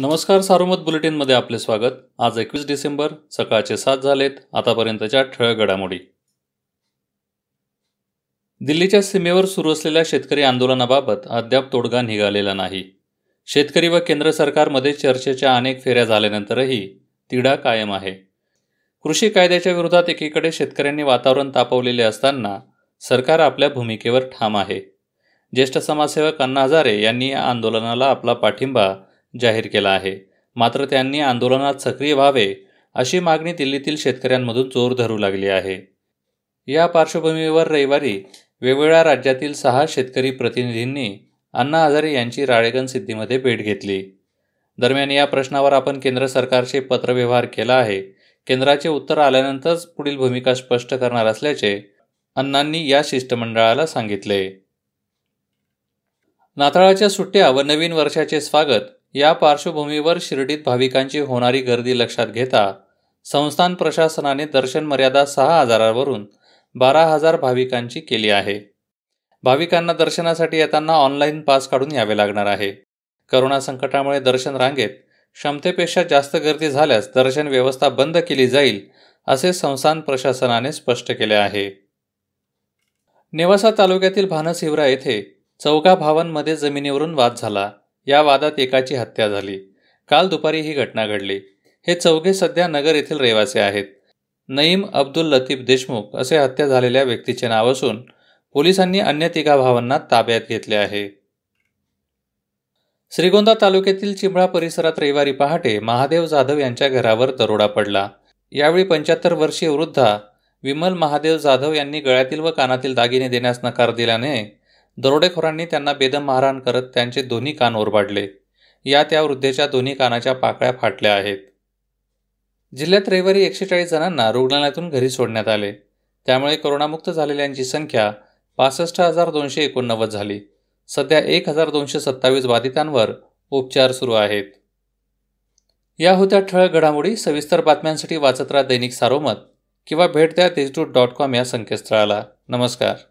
नमस्कार सारोमत बुलेटिनमध्ये आपले स्वागत आज एकवीस डिसेंबर सकाळचे सात झालेत आतापर्यंतच्या ठळक घडामोडी दिल्लीच्या सीमेवर सुरू असलेल्या शेतकरी आंदोलनाबाबत अद्याप तोडगा निघालेला नाही शेतकरी व केंद्र सरकारमध्ये चर्चेच्या अनेक फेऱ्या झाल्यानंतरही तिढा कायम आहे कृषी कायद्याच्या विरोधात एकीकडे शेतकऱ्यांनी वातावरण तापवलेले असताना सरकार आपल्या भूमिकेवर ठाम आहे ज्येष्ठ समाजसेवक अण्णा हजारे यांनी या आंदोलनाला आपला पाठिंबा जाहीर केला आहे मात्र त्यांनी आंदोलनात सक्रिय व्हावे अशी मागणी दिल्लीतील शेतकऱ्यांमधून जोर धरू लागली आहे या पार्श्वभूमीवर रविवारी वेगवेगळ्या राज्यातील सहा शेतकरी प्रतिनिधींनी अण्णा हजारे यांची राळेगण सिद्धीमध्ये भेट घेतली दरम्यान या प्रश्नावर आपण केंद्र सरकारशी पत्रव्यवहार केला आहे केंद्राचे उत्तर आल्यानंतरच पुढील भूमिका स्पष्ट करणार असल्याचे अण्णांनी या शिष्टमंडळाला सांगितले नाताळाच्या सुट्ट्या व नवीन वर्षाचे स्वागत या पार्श्वभूमीवर शिर्डीत भाविकांची होणारी गर्दी लक्षात घेता संस्थान प्रशासनाने दर्शन मर्यादा सहा हजारावरून बारा हजार भाविकांची केली आहे भाविकांना दर्शनासाठी येताना ऑनलाईन पास काढून यावे लागणार आहे करोना संकटामुळे दर्शन रांगेत क्षमतेपेक्षा जास्त गर्दी झाल्यास दर्शन व्यवस्था बंद केली जाईल असे संस्थान प्रशासनाने स्पष्ट केले आहे नेवासा तालुक्यातील भानसिवरा येथे चौका भावांमध्ये जमिनीवरून वाद झाला या वादात एकाची हत्या झाली काल दुपारी ही घटना घडली हे चौघे सध्या नगर येथील रहिवासी आहेत नईम अब्दुल लतीफ देशमुख असे हत्या झालेल्या व्यक्तीचे नाव असून पोलिसांनी अन्य तिघा भावांना ताब्यात घेतले आहे श्रीगोंदा तालुक्यातील चिंबळा परिसरात रविवारी पहाटे महादेव जाधव यांच्या घरावर दरोडा पडला यावेळी पंच्याहत्तर वर्षीय वृद्धा विमल महादेव जाधव यांनी गळ्यातील व कानातील दागिने देण्यास नकार दिल्याने दरोडेखोरांनी त्यांना बेदम मारहाण करत त्यांचे दोन्ही कान ओरबाडले या त्या वृद्धेच्या दोन्ही कानाच्या पाकळ्या फाटल्या आहेत जिल्ह्यात रविवारी एकशे चाळीस जणांना रुग्णालयातून घरी सोडण्यात आले त्यामुळे कोरोनामुक्त झालेल्यांची संख्या पासष्ट हजार दोनशे एकोणनव्वद झाली सध्या एक हजार दोनशे सत्तावीस बाधितांवर उपचार सुरू आहेत या होत्या ठळ घडामोडी सविस्तर बातम्यांसाठी वाचत राहा दैनिक सारोमत किंवा भेट द्या देशदूत डॉट कॉम या संकेतस्थळाला नमस्कार